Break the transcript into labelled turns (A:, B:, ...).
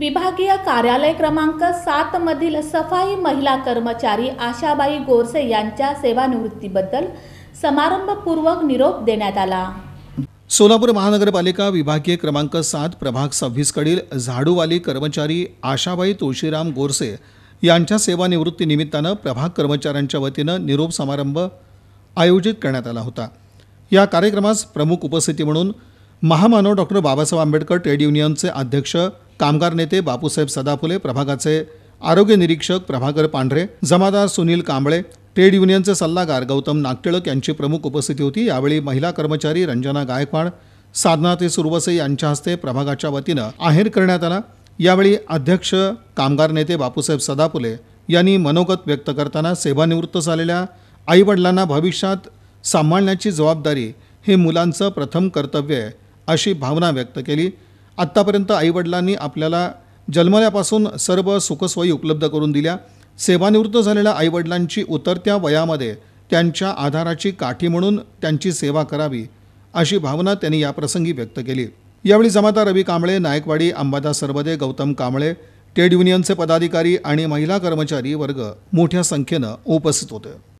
A: विभागीय कार्यालय क्रमांक सात मधील सफाई महिला कर्मचारी आशाबाई गोरसे यांच्या सेवानिवृत्तीबद्दल समारंभपूर्वक निरोप देण्यात आला
B: सोलापूर महानगरपालिका विभागीय क्रमांक सात प्रभाग सव्वीसकडील झाडूवाली कर्मचारी आशाबाई तुळशीराम गोरसे यांच्या सेवानिवृत्तीनिमित्तानं प्रभाग कर्मचाऱ्यांच्या वतीनं निरोप समारंभ आयोजित करण्यात आला होता या कार्यक्रमास प्रमुख उपस्थिती म्हणून महामानव डॉक्टर बाबासाहेब आंबेडकर ट्रेड युनियनचे अध्यक्ष कामगार नेते बापूसाहेब सदाफुले प्रभागाचे आरोग्य निरीक्षक प्रभाकर पांढरे जमादार सुनील कांबळे ट्रेड युनियनचे सल्लागार गौतम नागटिळक यांची प्रमुख उपस्थिती होती यावेळी महिला कर्मचारी रंजना गायकवाड साधना ते सुरवसे यांच्या हस्ते प्रभागाच्या वतीनं आहेर करण्यात आला यावेळी अध्यक्ष कामगार नेते बापूसाहेब सदापुले यांनी मनोगत व्यक्त करताना सेवानिवृत्त झालेल्या आईवडिलांना भविष्यात सांभाळण्याची जबाबदारी हे मुलांचं प्रथम कर्तव्य आहे अशी भावना व्यक्त केली आत्तापर्यंत आईवडिलांनी आपल्याला जन्मल्यापासून सर्व सुखसोयी उपलब्ध करून दिल्या सेवानिवृत्त झालेल्या आईवडिलांची उतरत्या वयामध्ये त्यांच्या आधाराची काठी म्हणून त्यांची सेवा करावी अशी भावना त्यांनी याप्रसंगी व्यक्त केली यावेळी जमाता रवी कांबळे नायकवाडी अंबादास सरबदे गौतम कांबळे ट्रेड युनियनचे पदाधिकारी आणि महिला कर्मचारी वर्ग मोठ्या संख्येनं उपस्थित होते